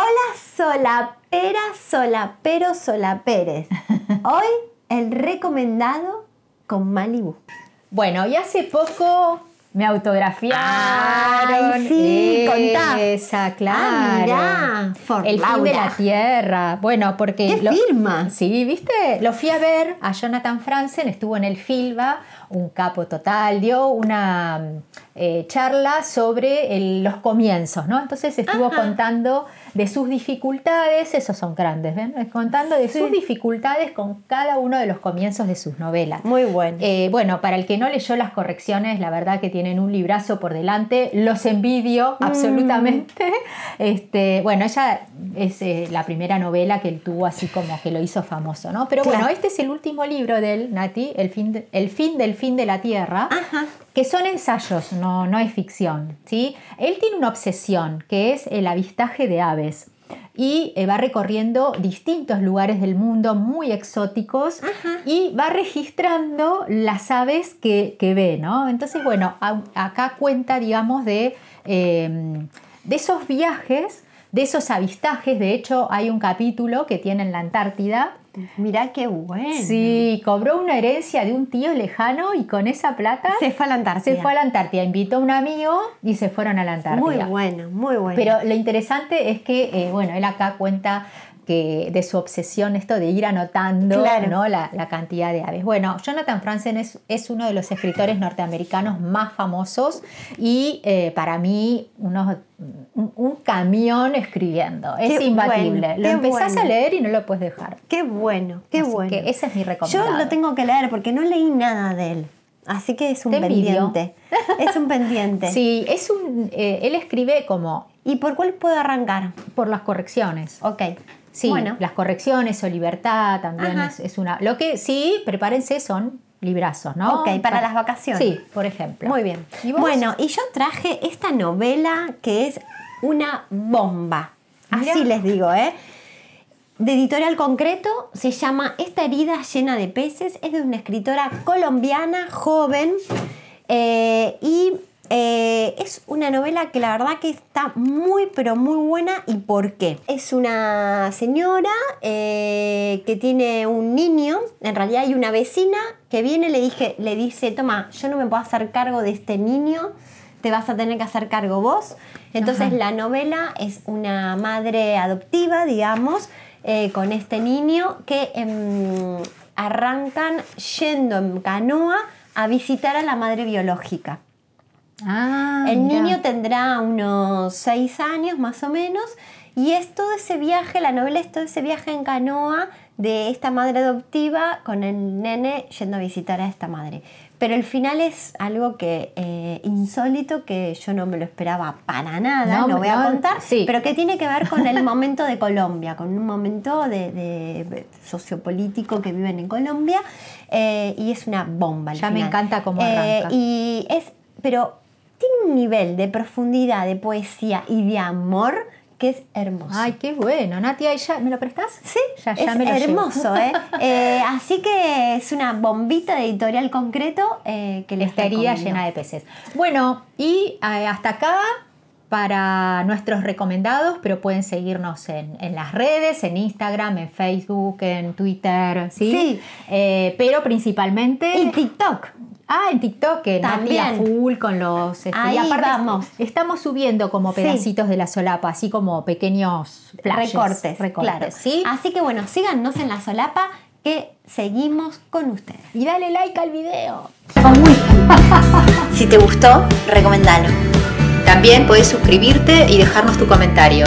Hola solapera, solapero, Pérez. Hoy el recomendado con Malibu. Bueno, y hace poco me autografiaron. sí, contá. Esa, ah, claro. Ah, el fin de la tierra. Bueno, porque. ¿Qué lo, firma? Sí, viste. Lo fui a ver a Jonathan Franzen, estuvo en el Filba, un capo total, dio una eh, charla sobre los comienzos, ¿no? Entonces estuvo contando de sus dificultades, esos son grandes, ¿ven? Contando de sus dificultades con cada uno de los comienzos de sus novelas. Muy bueno. Eh, bueno, para el que no leyó las correcciones, la verdad que tienen un librazo por delante, los envidio mm. absolutamente. Este, bueno, ella es eh, la primera novela que él tuvo así como que lo hizo famoso, ¿no? Pero bueno, este es el último libro de él, Nati, el fin, el fin del fin de la Tierra, que son ensayos, ¿no? no, es ficción. ¿sí? Él tiene una obsesión que es el avistaje de aves y eh, va recorriendo distintos lugares del mundo muy exóticos y va registrando las aves que, que ve, ¿no? Entonces, bueno, acá cuenta, digamos, de, em, de esos viajes, de esos avistajes. De hecho, hay un capítulo que tiene en la Antártida Mirá qué bueno. Sí, cobró una herencia de un tío lejano y con esa plata. Se fue a la Antártida. Se fue a Antártida. Invitó a un amigo y se fueron a la Antártida. Muy bueno, muy bueno. Pero lo interesante es que, eh, bueno, él acá cuenta que de su obsesión esto de ir anotando la, cantidad de aves. Bueno, Jonathan Franzen es, uno de los escritores norteamericanos más famosos y eh, para mí uno un camión escribiendo. Es imbatible. lo empezás a leer y no lo puedes dejar. Qué bueno, qué bueno. esa es mi recomendación. Yo lo tengo que leer porque no leí nada de él. Así que es un pendiente. Es un pendiente. sí, es un. Eh, él escribe como. ¿Y por cuál puedo arrancar? Por las correcciones. Ok. Sí, las correcciones o libertad también es, una. Lo que sí, prepárense, son librazos, ¿no? Ok, para, las vacaciones. Sí, por ejemplo. Muy bien. bueno, y yo traje esta novela que es una bomba. Así les digo, ¿eh? De editorial concreto se llama Esta herida llena de peces. Es de una escritora colombiana, joven. Eh, y eh, es una novela que la verdad que está muy, pero muy buena. ¿Y por qué? Es una señora eh, que tiene un niño, en realidad hay una vecina que viene y le, le dice, toma, yo no me puedo hacer cargo de este niño te vas a tener que hacer cargo vos. Entonces la novela es una madre adoptiva, digamos, eh, con este niño que em, arrancan yendo en canoa a visitar a la madre biológica. Ah, el niño tendrá unos seis años más o menos y es todo ese viaje, la novela es todo ese viaje en canoa de esta madre adoptiva con el nene yendo a visitar a esta madre. Pero el final es algo que eh, insólito que yo no me lo esperaba para nada, no, voy a contar, sí. pero que tiene que ver con el momento de Colombia, con un momento de, sociopolítico que viven en Colombia eh, y es una bomba. ya me encanta cómo eh, arranca. y es, pero tiene un nivel de profundidad, de poesía y de amor que es hermoso. Ay, qué bueno. Nati, ya, ¿me lo prestás? Sí, ya, ya me lo hermoso, ¿eh? ¿eh? Así que es una bombita de editorial concreto eh, que le estaría llena de peces. Bueno, y eh, hasta acá para nuestros recomendados, pero pueden seguirnos en, las redes, en Instagram, en Facebook, en Twitter, ¿sí? sí. pero principalmente... Y TikTok. Ah, en TikTok, en Full con los. Este, Ahí y Estamos subiendo como pedacitos de la solapa, así como pequeños flashes, recortes. recortes ¿sí? Así que bueno, síganos en la solapa que seguimos con ustedes. Y dale like al video. si te gustó, recomendalo. También puedes suscribirte y dejarnos tu comentario.